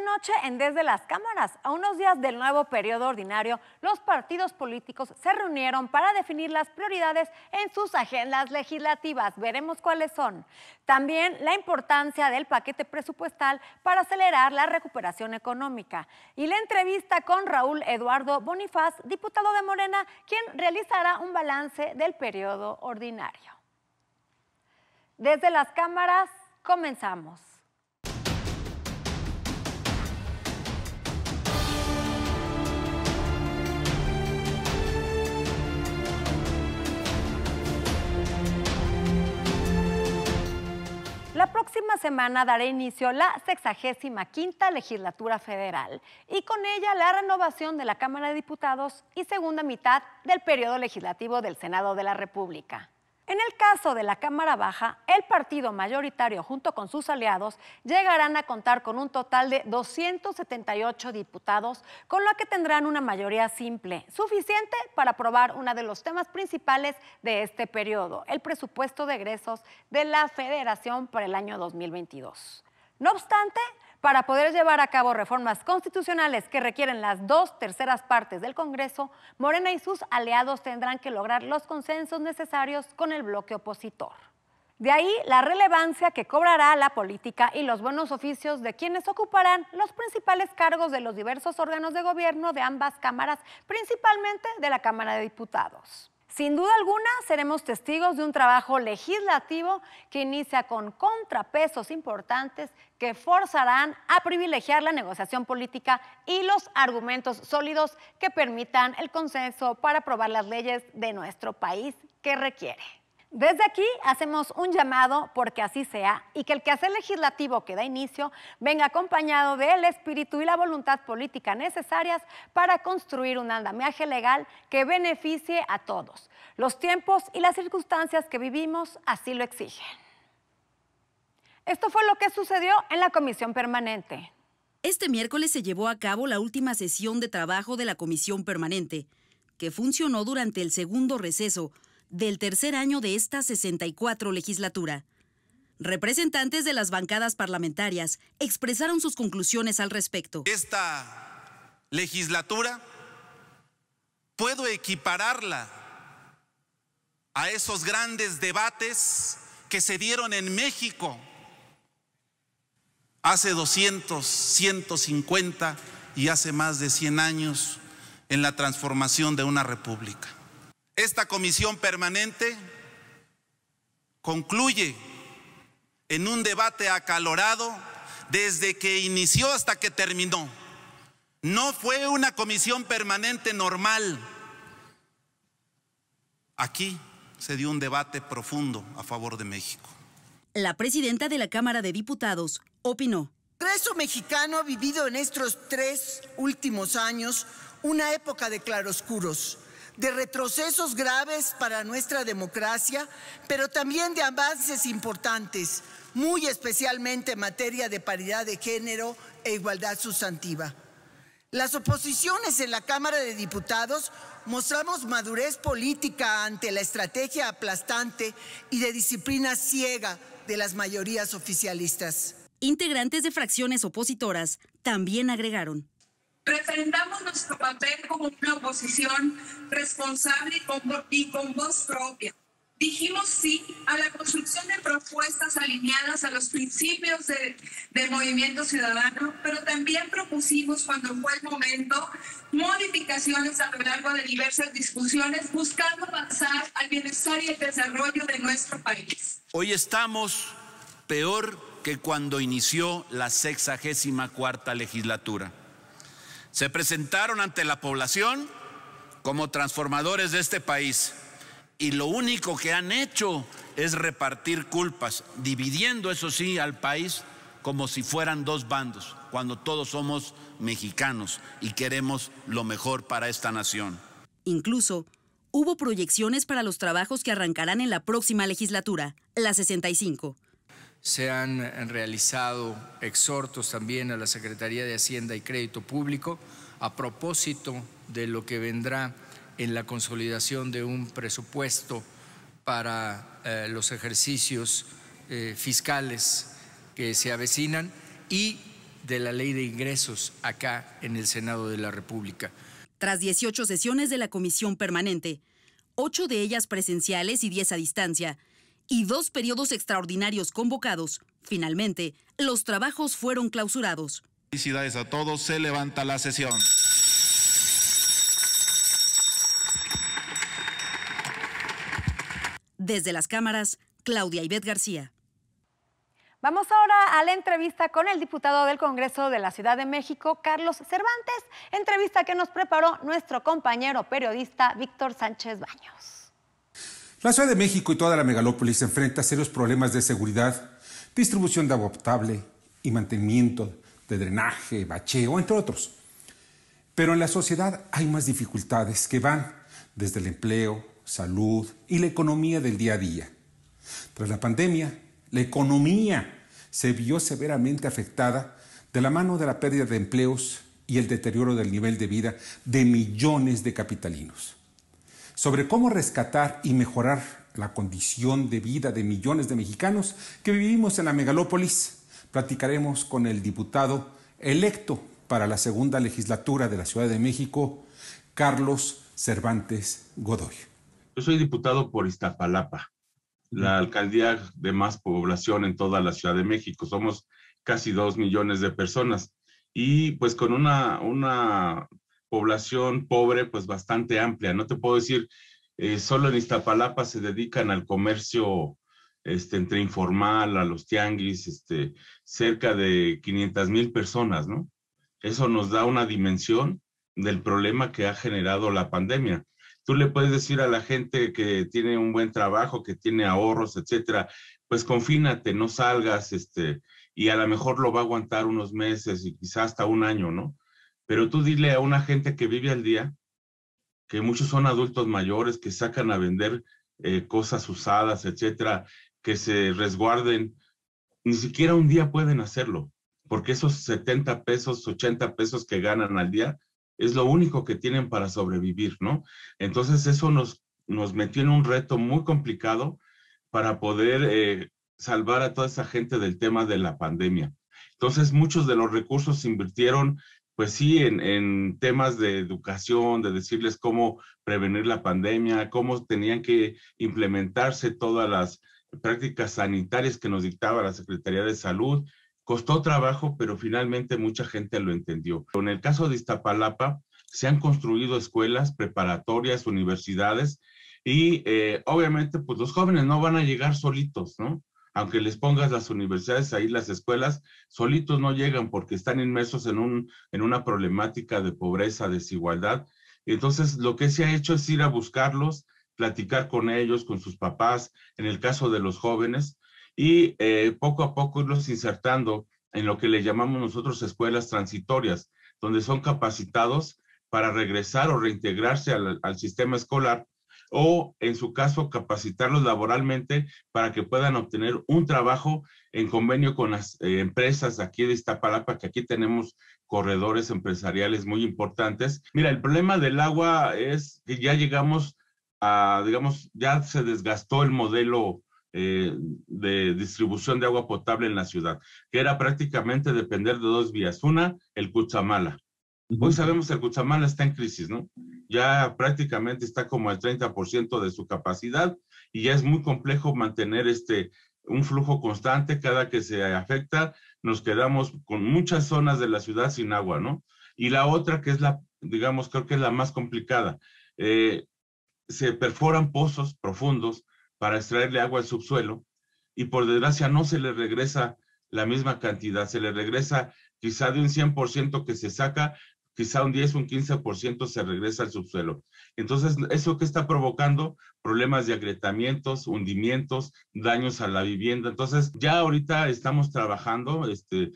noche, en Desde las Cámaras, a unos días del nuevo periodo ordinario, los partidos políticos se reunieron para definir las prioridades en sus agendas legislativas. Veremos cuáles son. También la importancia del paquete presupuestal para acelerar la recuperación económica. Y la entrevista con Raúl Eduardo Bonifaz, diputado de Morena, quien realizará un balance del periodo ordinario. Desde las cámaras, comenzamos. La próxima semana dará inicio la 65 legislatura federal y con ella la renovación de la Cámara de Diputados y segunda mitad del periodo legislativo del Senado de la República. En el caso de la Cámara Baja, el partido mayoritario junto con sus aliados llegarán a contar con un total de 278 diputados, con lo que tendrán una mayoría simple, suficiente para aprobar uno de los temas principales de este periodo, el presupuesto de egresos de la Federación para el año 2022. No obstante, para poder llevar a cabo reformas constitucionales que requieren las dos terceras partes del Congreso, Morena y sus aliados tendrán que lograr los consensos necesarios con el bloque opositor. De ahí la relevancia que cobrará la política y los buenos oficios de quienes ocuparán los principales cargos de los diversos órganos de gobierno de ambas cámaras, principalmente de la Cámara de Diputados. Sin duda alguna, seremos testigos de un trabajo legislativo que inicia con contrapesos importantes que forzarán a privilegiar la negociación política y los argumentos sólidos que permitan el consenso para aprobar las leyes de nuestro país que requiere. Desde aquí hacemos un llamado porque así sea y que el quehacer legislativo que da inicio venga acompañado del espíritu y la voluntad política necesarias para construir un andamiaje legal que beneficie a todos. Los tiempos y las circunstancias que vivimos así lo exigen. Esto fue lo que sucedió en la comisión permanente. Este miércoles se llevó a cabo la última sesión de trabajo de la comisión permanente, que funcionó durante el segundo receso del tercer año de esta 64 legislatura. Representantes de las bancadas parlamentarias expresaron sus conclusiones al respecto. Esta legislatura puedo equipararla a esos grandes debates que se dieron en México hace 200, 150 y hace más de 100 años en la transformación de una república. Esta comisión permanente concluye en un debate acalorado desde que inició hasta que terminó. No fue una comisión permanente normal. Aquí se dio un debate profundo a favor de México. La presidenta de la Cámara de Diputados opinó. Preso mexicano ha vivido en estos tres últimos años una época de claroscuros de retrocesos graves para nuestra democracia, pero también de avances importantes, muy especialmente en materia de paridad de género e igualdad sustantiva. Las oposiciones en la Cámara de Diputados mostramos madurez política ante la estrategia aplastante y de disciplina ciega de las mayorías oficialistas. Integrantes de fracciones opositoras también agregaron. Refrendamos nuestro papel como una oposición responsable y con, voz propia. Dijimos sí a la construcción de propuestas alineadas a los principios del movimiento ciudadano, pero también propusimos, cuando fue el momento, modificaciones a lo largo de diversas discusiones buscando avanzar al bienestar y el desarrollo de nuestro país. Hoy estamos peor que cuando inició la sexagésima cuarta legislatura se presentaron ante la población como transformadores de este país y lo único que han hecho es repartir culpas, dividiendo eso sí al país como si fueran dos bandos, cuando todos somos mexicanos y queremos lo mejor para esta nación. Incluso hubo proyecciones para los trabajos que arrancarán en la próxima legislatura, la 65 se han realizado exhortos también a la Secretaría de Hacienda y Crédito Público a propósito de lo que vendrá en la consolidación de un presupuesto para eh, los ejercicios eh, fiscales que se avecinan y de la ley de ingresos acá en el Senado de la República. Tras 18 sesiones de la Comisión Permanente, 8 de ellas presenciales y 10 a distancia, y dos periodos extraordinarios convocados, finalmente, los trabajos fueron clausurados. Felicidades a todos, se levanta la sesión. Desde las cámaras, Claudia Ibet García. Vamos ahora a la entrevista con el diputado del Congreso de la Ciudad de México, Carlos Cervantes, entrevista que nos preparó nuestro compañero periodista Víctor Sánchez Baños. La Ciudad de México y toda la megalópolis enfrenta serios problemas de seguridad, distribución de agua potable y mantenimiento de drenaje, bacheo, entre otros. Pero en la sociedad hay más dificultades que van desde el empleo, salud y la economía del día a día. Tras la pandemia, la economía se vio severamente afectada de la mano de la pérdida de empleos y el deterioro del nivel de vida de millones de capitalinos sobre cómo rescatar y mejorar la condición de vida de millones de mexicanos que vivimos en la megalópolis. Platicaremos con el diputado electo para la segunda legislatura de la Ciudad de México, Carlos Cervantes Godoy. Yo soy diputado por Iztapalapa, la alcaldía de más población en toda la Ciudad de México. Somos casi dos millones de personas y pues con una, una población pobre pues bastante amplia. No te puedo decir, eh, solo en Iztapalapa se dedican al comercio este, entre informal, a los tianguis, este, cerca de 500 mil personas, ¿no? Eso nos da una dimensión del problema que ha generado la pandemia. Tú le puedes decir a la gente que tiene un buen trabajo, que tiene ahorros, etcétera, pues confínate, no salgas, este, y a lo mejor lo va a aguantar unos meses y quizás hasta un año, ¿no? Pero tú dile a una gente que vive al día, que muchos son adultos mayores, que sacan a vender eh, cosas usadas, etcétera, que se resguarden, ni siquiera un día pueden hacerlo, porque esos 70 pesos, 80 pesos que ganan al día es lo único que tienen para sobrevivir, ¿no? Entonces eso nos, nos metió en un reto muy complicado para poder eh, salvar a toda esa gente del tema de la pandemia. Entonces, muchos de los recursos se invirtieron, pues sí, en, temas de educación, de decirles cómo prevenir la pandemia, cómo tenían que implementarse todas las prácticas sanitarias que nos dictaba la Secretaría de Salud. Costó trabajo, pero finalmente mucha gente lo entendió. En el caso de Iztapalapa, se han construido escuelas, preparatorias, universidades y eh, obviamente pues los jóvenes no van a llegar solitos, ¿no? aunque les pongas las universidades ahí, las escuelas, solitos no llegan porque están inmersos en, un, en una problemática de pobreza, desigualdad. Entonces, lo que se ha hecho es ir a buscarlos, platicar con ellos, con sus papás, en el caso de los jóvenes, y eh, poco a poco irlos insertando en lo que le llamamos nosotros escuelas transitorias, donde son capacitados para regresar o reintegrarse al, al sistema escolar o en su caso capacitarlos laboralmente para que puedan obtener un trabajo en convenio con las eh, empresas aquí de Iztapalapa, que aquí tenemos corredores empresariales muy importantes. Mira, el problema del agua es que ya llegamos a, digamos, ya se desgastó el modelo eh, de distribución de agua potable en la ciudad, que era prácticamente depender de dos vías. Una, el Cuchamala, Hoy sabemos que el Cuchamala está en crisis, ¿no? Ya prácticamente está como al 30% de su capacidad y ya es muy complejo mantener este un flujo constante cada que se afecta, nos quedamos con muchas zonas de la ciudad sin agua, ¿no? Y la otra que es la, digamos, creo que es la más complicada, eh, se perforan pozos profundos para extraerle agua al subsuelo y por desgracia no se le regresa la misma cantidad, se le regresa quizá de un 100% que se saca, quizá un 10 o un 15% se regresa al subsuelo. Entonces, ¿eso que está provocando? Problemas de agrietamientos, hundimientos, daños a la vivienda. Entonces, ya ahorita estamos trabajando este,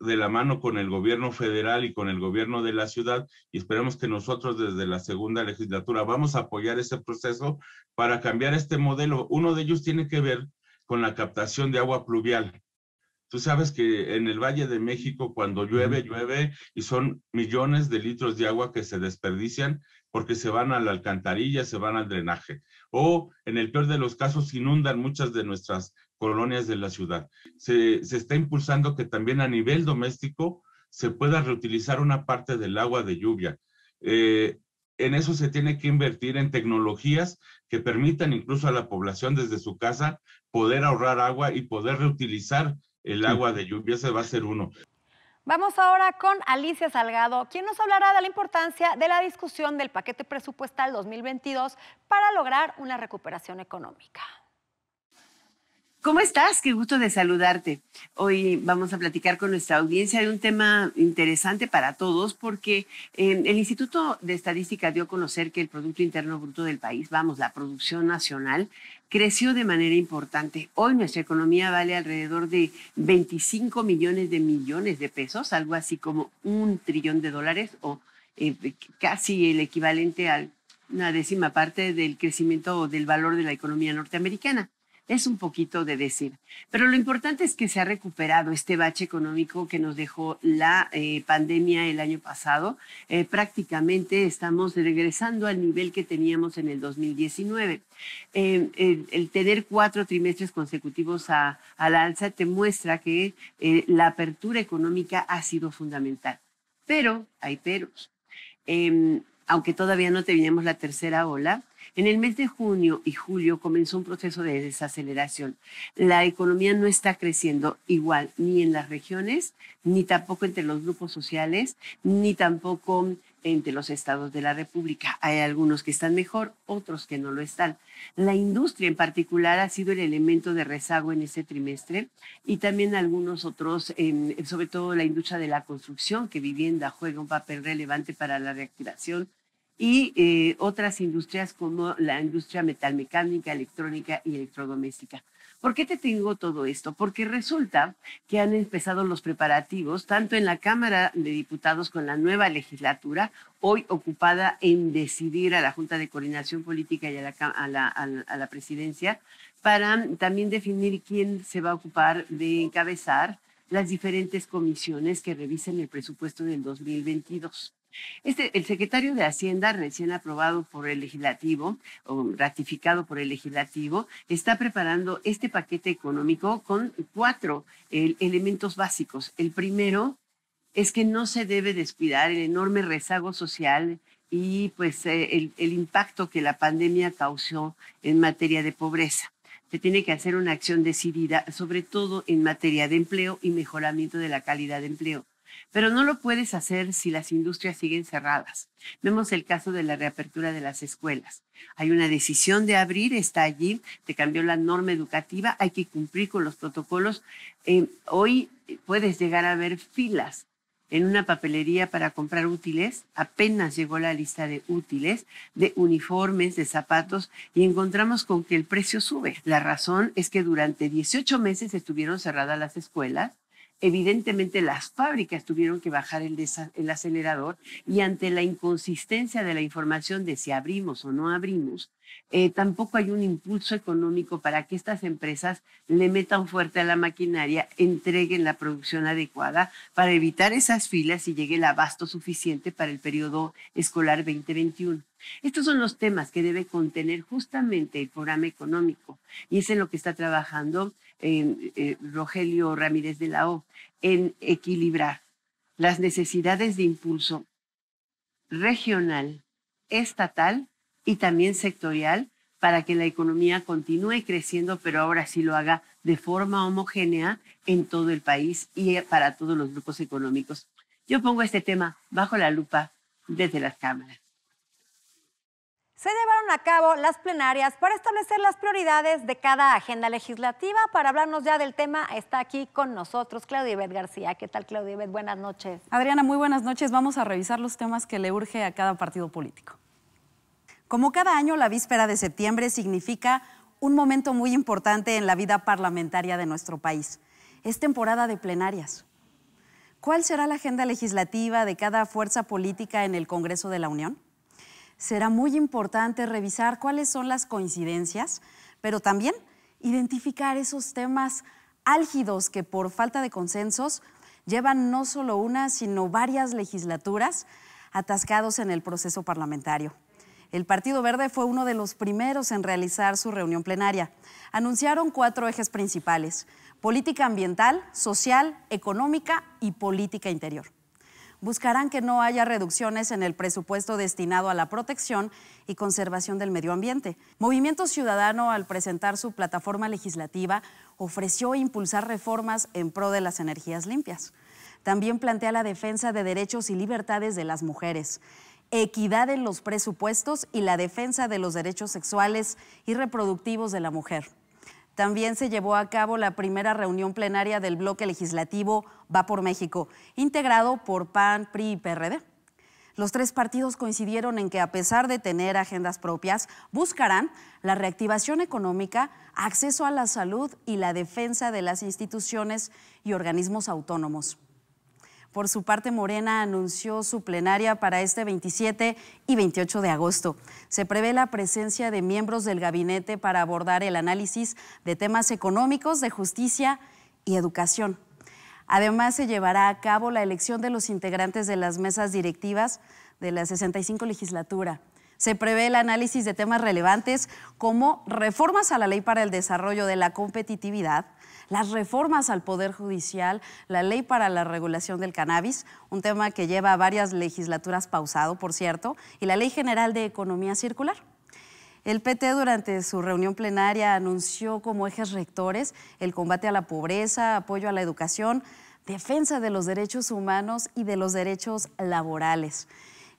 de la mano con el gobierno federal y con el gobierno de la ciudad y esperemos que nosotros desde la segunda legislatura vamos a apoyar ese proceso para cambiar este modelo. Uno de ellos tiene que ver con la captación de agua pluvial. Tú sabes que en el Valle de México cuando llueve, llueve y son millones de litros de agua que se desperdician porque se van a la alcantarilla, se van al drenaje. O en el peor de los casos inundan muchas de nuestras colonias de la ciudad. Se, está impulsando que también a nivel doméstico se pueda reutilizar una parte del agua de lluvia. Eh, en eso se tiene que invertir en tecnologías que permitan incluso a la población desde su casa poder ahorrar agua y poder reutilizar el agua de lluvia, se va a ser uno. Vamos ahora con Alicia Salgado, quien nos hablará de la importancia de la discusión del paquete presupuestal 2022 para lograr una recuperación económica. ¿Cómo estás? Qué gusto de saludarte. Hoy vamos a platicar con nuestra audiencia de un tema interesante para todos porque em, el Instituto de Estadística dio a conocer que el Producto Interno Bruto del país, vamos, la producción nacional, creció de manera importante. Hoy nuestra economía vale alrededor de 25 millones de millones de pesos, algo así como un trillón de dólares o eh, casi el equivalente a una décima parte del crecimiento o del valor de la economía norteamericana es un poquito de decir. Pero lo importante es que se ha recuperado este bache económico que nos dejó la eh, pandemia el año pasado. Eh, prácticamente estamos regresando al nivel que teníamos en el 2019. Eh, el, tener cuatro trimestres consecutivos a, la alza te muestra que la apertura económica ha sido fundamental. Pero hay peros. Em, aunque todavía no teníamos la tercera ola, en el mes de junio y julio comenzó un proceso de desaceleración. La economía no está creciendo igual ni en las regiones, ni tampoco entre los grupos sociales, ni tampoco entre los estados de la República. Hay algunos que están mejor, otros que no lo están. La industria en particular ha sido el elemento de rezago en este trimestre y también algunos otros, sobre todo la industria de la construcción, que vivienda juega un papel relevante para la reactivación y eh, otras industrias como la industria metalmecánica, electrónica y electrodoméstica. ¿Por qué te tengo todo esto? Porque resulta que han empezado los preparativos, tanto en la Cámara de Diputados con la nueva legislatura, hoy ocupada en decidir a la Junta de Coordinación Política y a la, a la, a la presidencia, para también definir quién se va a ocupar de encabezar las diferentes comisiones que revisen el presupuesto del 2022. Este, el secretario de Hacienda, recién aprobado por el legislativo o ratificado por el legislativo, está preparando este paquete económico con cuatro eh, elementos básicos. El primero es que no se debe descuidar el enorme rezago social y pues eh, el impacto que la pandemia causó en materia de pobreza se tiene que hacer una acción decidida, sobre todo en materia de empleo y mejoramiento de la calidad de empleo. Pero no lo puedes hacer si las industrias siguen cerradas. Vemos el caso de la reapertura de las escuelas. Hay una decisión de abrir, está allí, te cambió la norma educativa, hay que cumplir con los protocolos. Eh, hoy puedes llegar a ver filas en una papelería para comprar útiles. Apenas llegó la lista de útiles, de uniformes, de zapatos, y encontramos con que el precio sube. La razón es que durante 18 meses estuvieron cerradas las escuelas Evidentemente las fábricas tuvieron que bajar el, acelerador y ante la inconsistencia de la información de si abrimos o no abrimos, eh, tampoco hay un impulso económico para que estas empresas le metan fuerte a la maquinaria, entreguen la producción adecuada para evitar esas filas y llegue el abasto suficiente para el periodo escolar 2021. Estos son los temas que debe contener justamente el programa económico y es en lo que está trabajando en eh, Rogelio Ramírez de la O, en equilibrar las necesidades de impulso regional, estatal y también sectorial para que la economía continúe creciendo, pero ahora sí lo haga de forma homogénea en todo el país y para todos los grupos económicos. Yo pongo este tema bajo la lupa desde las cámaras se llevaron a cabo las plenarias para establecer las prioridades de cada agenda legislativa. Para hablarnos ya del tema está aquí con nosotros Claudia Ibet García. ¿Qué tal Claudia Ibet? Buenas noches. Adriana, muy buenas noches. Vamos a revisar los temas que le urge a cada partido político. Como cada año, la víspera de septiembre significa un momento muy importante en la vida parlamentaria de nuestro país. Es temporada de plenarias. ¿Cuál será la agenda legislativa de cada fuerza política en el Congreso de la Unión? será muy importante revisar cuáles son las coincidencias, pero también identificar esos temas álgidos que por falta de consensos llevan no solo una, sino varias legislaturas atascados en el proceso parlamentario. El Partido Verde fue uno de los primeros en realizar su reunión plenaria. Anunciaron cuatro ejes principales, política ambiental, social, económica y política interior buscarán que no haya reducciones en el presupuesto destinado a la protección y conservación del medio ambiente. Movimiento Ciudadano, al presentar su plataforma legislativa, ofreció impulsar reformas en pro de las energías limpias. También plantea la defensa de derechos y libertades de las mujeres, equidad en los presupuestos y la defensa de los derechos sexuales y reproductivos de la mujer. También se llevó a cabo la primera reunión plenaria del bloque legislativo Va por México, integrado por PAN, PRI y PRD. Los tres partidos coincidieron en que, a pesar de tener agendas propias, buscarán la reactivación económica, acceso a la salud y la defensa de las instituciones y organismos autónomos. Por su parte, Morena anunció su plenaria para este 27 y 28 de agosto. Se prevé la presencia de miembros del gabinete para abordar el análisis de temas económicos, de justicia y educación. Además, se llevará a cabo la elección de los integrantes de las mesas directivas de la 65 legislatura. Se prevé el análisis de temas relevantes como reformas a la ley para el desarrollo de la competitividad, las reformas al Poder Judicial, la ley para la regulación del cannabis, un tema que lleva varias legislaturas pausado, por cierto, y la Ley General de Economía Circular. El PT durante su reunión plenaria anunció como ejes rectores el combate a la pobreza, apoyo a la educación, defensa de los derechos humanos y de los derechos laborales.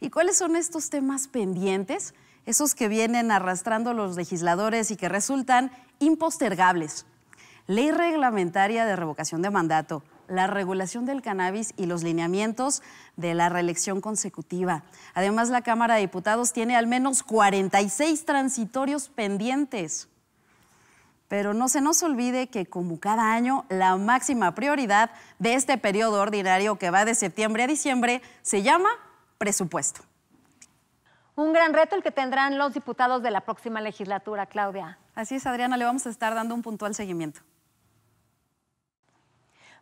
¿Y cuáles son estos temas pendientes? Esos que vienen arrastrando los legisladores y que resultan impostergables ley reglamentaria de revocación de mandato, la regulación del cannabis y los lineamientos de la reelección consecutiva. Además, la Cámara de Diputados tiene al menos 46 transitorios pendientes. Pero no se nos olvide que, como cada año, la máxima prioridad de este periodo ordinario que va de septiembre a diciembre se llama presupuesto. Un gran reto el que tendrán los diputados de la próxima legislatura, Claudia. Así es, Adriana, le vamos a estar dando un puntual seguimiento.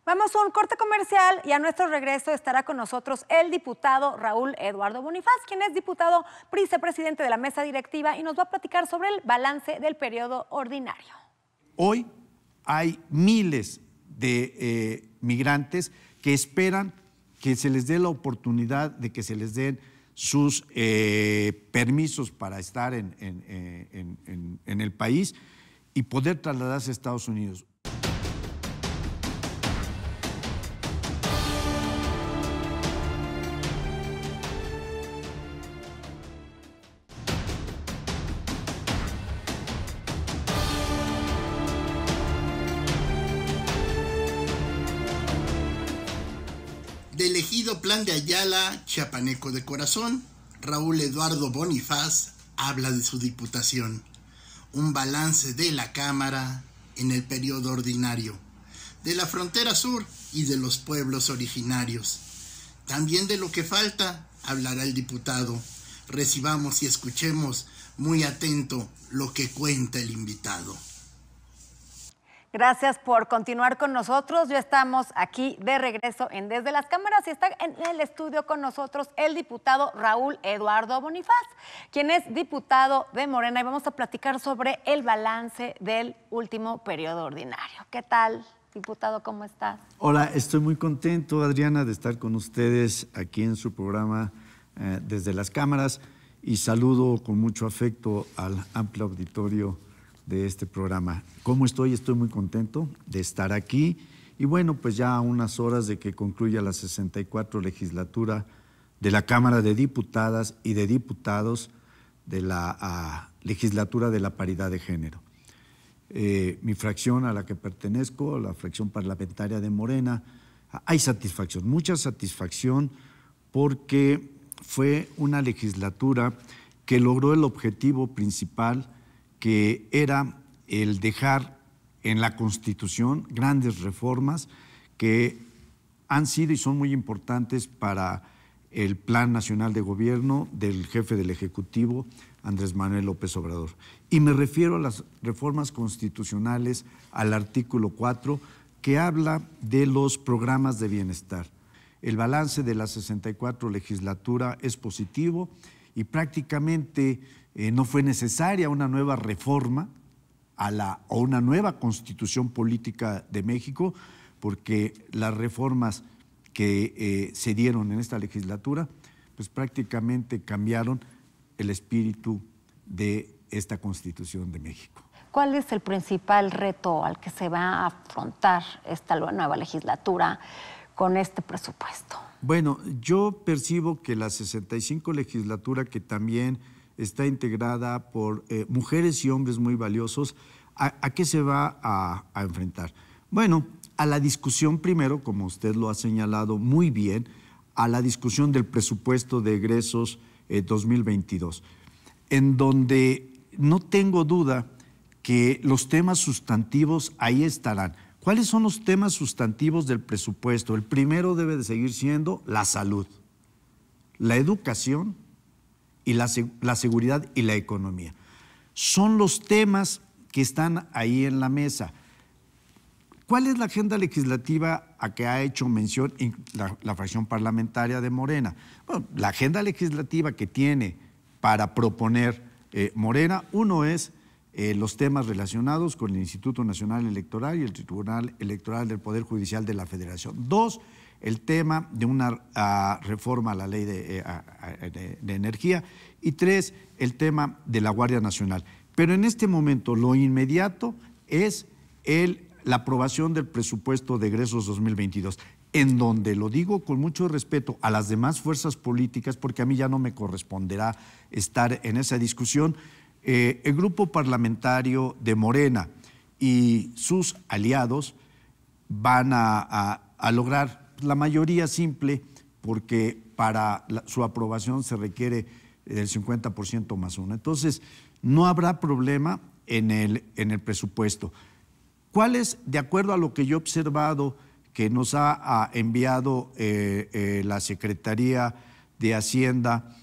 Vamos a un corte comercial y a nuestro regreso estará con nosotros el diputado Raúl Eduardo Bonifaz, quien es diputado vicepresidente de la mesa directiva y nos va a platicar sobre el balance del periodo ordinario. Hoy hay miles de eh, migrantes que esperan que se les dé la oportunidad de que se les den sus eh, permisos para estar eh, en el país y poder trasladarse a Estados Unidos. chiapaneco de corazón, Raúl Eduardo Bonifaz habla de su diputación, un balance de la Cámara en el periodo ordinario, de la frontera sur y de los pueblos originarios. También de lo que falta hablará el diputado. Recibamos y escuchemos muy atento lo que cuenta el invitado. Gracias por continuar con nosotros. Ya estamos aquí de regreso en Desde las Cámaras y está en el estudio con nosotros el diputado Raúl Eduardo Bonifaz, quien es diputado de Morena y vamos a platicar sobre el balance del último periodo ordinario. ¿Qué tal, diputado? ¿Cómo estás? Hola, estoy muy contento, Adriana, de estar con ustedes aquí en su programa eh, Desde las Cámaras y saludo con mucho afecto al amplio auditorio de este programa. ¿Cómo estoy? Estoy muy contento de estar aquí. Y bueno, pues ya a unas horas de que concluya la 64 legislatura de la Cámara de Diputadas y de Diputados de la legislatura de la paridad de género. Eh, mi fracción a la que pertenezco, la fracción parlamentaria de Morena, hay satisfacción, mucha satisfacción porque fue una legislatura que logró el objetivo principal que era el dejar en la Constitución grandes reformas que han sido y son muy importantes para el Plan Nacional de Gobierno del jefe del Ejecutivo, Andrés Manuel López Obrador. Y me refiero a las reformas constitucionales al artículo 4, que habla de los programas de bienestar. El balance de la 64 legislatura es positivo y prácticamente eh, no fue necesaria una nueva reforma a la, o una nueva constitución política de México, porque las reformas que eh, se dieron en esta legislatura, pues prácticamente cambiaron el espíritu de esta constitución de México. ¿Cuál es el principal reto al que se va a afrontar esta nueva legislatura con este presupuesto? Bueno, yo percibo que la 65 legislatura que también está integrada por eh, mujeres y hombres muy valiosos. ¿A, qué se va a, enfrentar? Bueno, a la discusión primero, como usted lo ha señalado muy bien, a la discusión del presupuesto de egresos 2022, eh, en donde no tengo duda que los temas sustantivos ahí estarán. ¿Cuáles son los temas sustantivos del presupuesto? El primero debe de seguir siendo la salud, la educación, y la, seguridad y la economía. Son los temas que están ahí en la mesa. ¿Cuál es la agenda legislativa a que ha hecho mención la, fracción parlamentaria de Morena? Bueno, la agenda legislativa que tiene para proponer eh, Morena, uno es eh, los temas relacionados con el Instituto Nacional Electoral y el Tribunal Electoral del Poder Judicial de la Federación. Dos, el tema de una ah, reforma a la ley eh, de, energía y tres, el tema de la Guardia Nacional. Pero en este momento lo inmediato es el, la aprobación del presupuesto de egresos 2022 en donde lo digo con mucho respeto a las demás fuerzas políticas, porque a mí ya no me corresponderá estar en esa discusión, eh, el grupo parlamentario de Morena y sus aliados van a, a lograr la mayoría simple, porque para su aprobación se requiere el 50% más uno. Entonces, no habrá problema en el, en el presupuesto. ¿Cuál es, de acuerdo a lo que yo he observado que nos ha, enviado eh, eh, la Secretaría de Hacienda?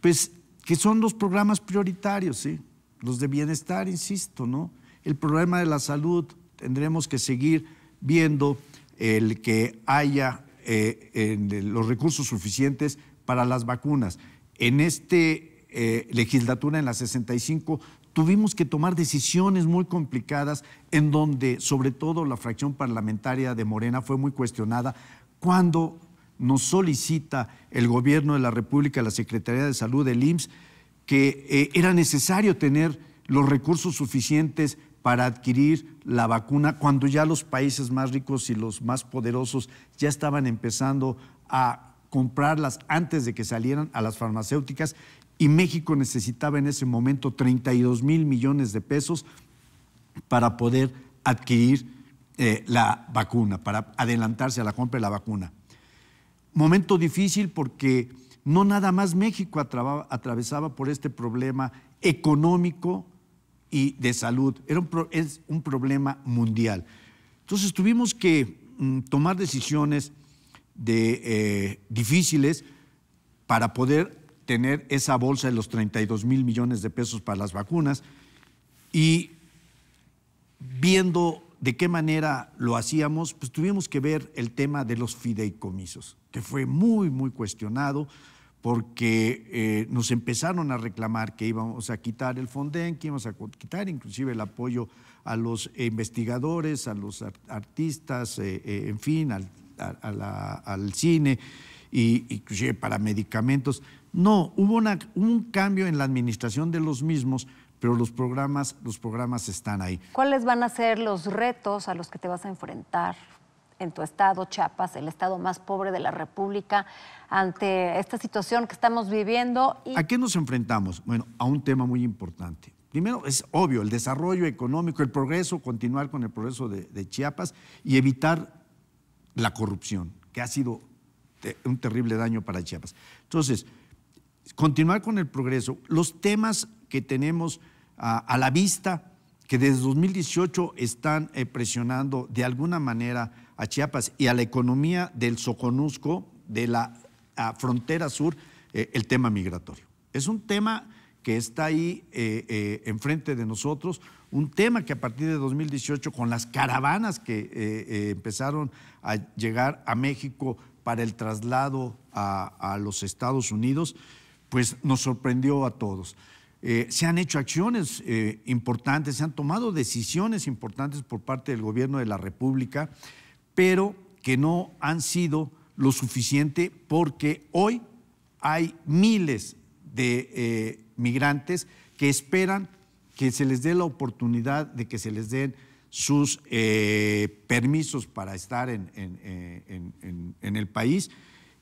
Pues que son los programas prioritarios, ¿sí? los de bienestar, insisto, ¿no? El problema de la salud tendremos que seguir viendo el que haya eh, los recursos suficientes para las vacunas. En esta eh, legislatura, en la 65, tuvimos que tomar decisiones muy complicadas en donde sobre todo la fracción parlamentaria de Morena fue muy cuestionada cuando nos solicita el gobierno de la República, la Secretaría de Salud, del IMSS, que eh, era necesario tener los recursos suficientes para adquirir la vacuna cuando ya los países más ricos y los más poderosos ya estaban empezando a comprarlas antes de que salieran a las farmacéuticas y México necesitaba en ese momento 32 mil millones de pesos para poder adquirir eh, la vacuna, para adelantarse a la compra de la vacuna. Momento difícil porque no nada más México atravesaba por este problema económico, y de salud. Era un es un problema mundial. Entonces tuvimos que mm, tomar decisiones eh, difíciles para poder tener esa bolsa de los 32 mil millones de pesos para las vacunas y viendo de qué manera lo hacíamos, pues tuvimos que ver el tema de los fideicomisos, que fue muy, muy cuestionado porque eh, nos empezaron a reclamar que íbamos a quitar el Fonden, que íbamos a quitar inclusive el apoyo a los investigadores, a los artistas, eh, eh, en fin, al, cine, y, inclusive para medicamentos. No, hubo un cambio en la administración de los mismos, pero los programas, los programas están ahí. ¿Cuáles van a ser los retos a los que te vas a enfrentar, en tu estado, Chiapas, el estado más pobre de la República, ante esta situación que estamos viviendo. ¿A qué nos enfrentamos? Bueno, a un tema muy importante. Primero, es obvio, el desarrollo económico, el progreso, continuar con el progreso de, Chiapas y evitar la corrupción, que ha sido un terrible daño para Chiapas. Entonces, continuar con el progreso. Los temas que tenemos a, la vista, que desde 2018 están eh, presionando de alguna manera a Chiapas y a la economía del Soconusco, de la frontera sur, eh, el tema migratorio. Es un tema que está ahí eh, eh, enfrente de nosotros, un tema que a partir de 2018, con las caravanas que empezaron a llegar a México para el traslado a, los Estados Unidos, pues nos sorprendió a todos. se han hecho acciones importantes, se han tomado decisiones importantes por parte del gobierno de la República pero que no han sido lo suficiente porque hoy hay miles de eh, migrantes que esperan que se les dé la oportunidad de que se les den sus eh, permisos para estar eh, en, en, el país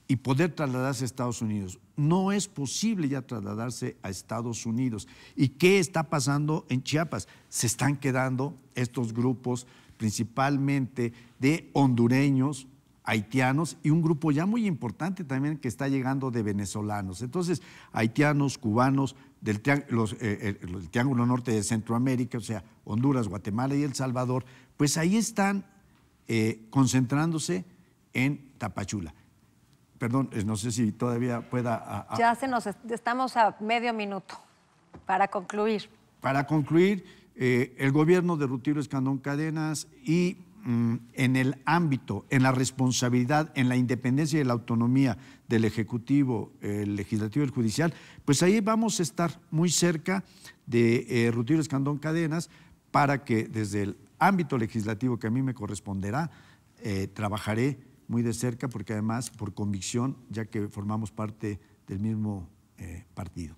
y poder trasladarse a Estados Unidos. No es posible ya trasladarse a Estados Unidos. ¿Y qué está pasando en Chiapas? Se están quedando estos grupos principalmente de hondureños, haitianos y un grupo ya muy importante también que está llegando de venezolanos. Entonces, haitianos, cubanos, del eh, eh, Triángulo Norte de Centroamérica, o sea, Honduras, Guatemala y El Salvador, pues ahí están eh, concentrándose en Tapachula. Perdón, no sé si todavía pueda... Ya se nos, estamos a medio minuto para concluir. Para concluir, eh, el gobierno de Rutilio Escandón Cadenas y mm, en el ámbito, en la responsabilidad, en la independencia y la autonomía del Ejecutivo, el Legislativo y el Judicial, pues ahí vamos a estar muy cerca de eh, Rutiro Escandón Cadenas para que desde el ámbito legislativo que a mí me corresponderá, eh, trabajaré muy de cerca porque además por convicción, ya que formamos parte del mismo partido.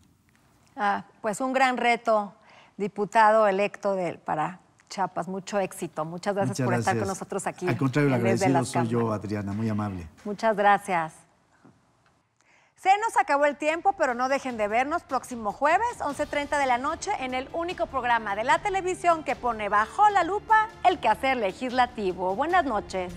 Ah, pues un gran reto diputado electo para Chiapas. Mucho éxito. Muchas gracias por estar con nosotros aquí. Al contrario, agradecido soy yo, Adriana, muy amable. Muchas gracias. Se nos acabó el tiempo, pero no dejen de vernos próximo jueves, 11.30 de la noche, en el único programa de la televisión que pone bajo la lupa el quehacer legislativo. Buenas noches.